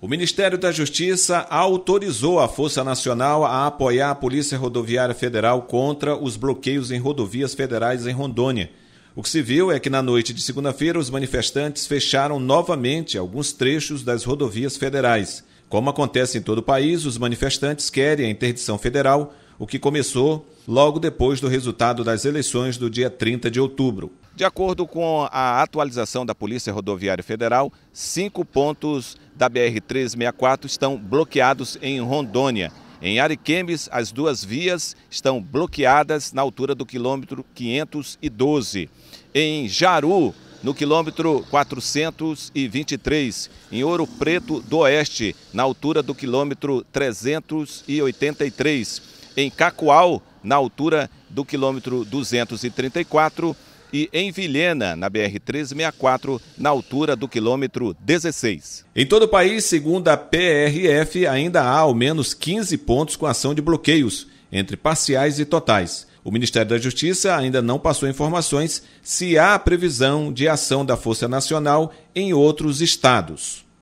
O Ministério da Justiça autorizou a Força Nacional a apoiar a Polícia Rodoviária Federal contra os bloqueios em rodovias federais em Rondônia. O que se viu é que na noite de segunda-feira os manifestantes fecharam novamente alguns trechos das rodovias federais. Como acontece em todo o país, os manifestantes querem a interdição federal o que começou logo depois do resultado das eleições do dia 30 de outubro. De acordo com a atualização da Polícia Rodoviária Federal, cinco pontos da BR-364 estão bloqueados em Rondônia. Em Ariquemes, as duas vias estão bloqueadas na altura do quilômetro 512. Em Jaru, no quilômetro 423, em Ouro Preto do Oeste, na altura do quilômetro 383 em Cacoal, na altura do quilômetro 234, e em Vilhena, na BR-364, na altura do quilômetro 16. Em todo o país, segundo a PRF, ainda há ao menos 15 pontos com ação de bloqueios, entre parciais e totais. O Ministério da Justiça ainda não passou informações se há previsão de ação da Força Nacional em outros estados.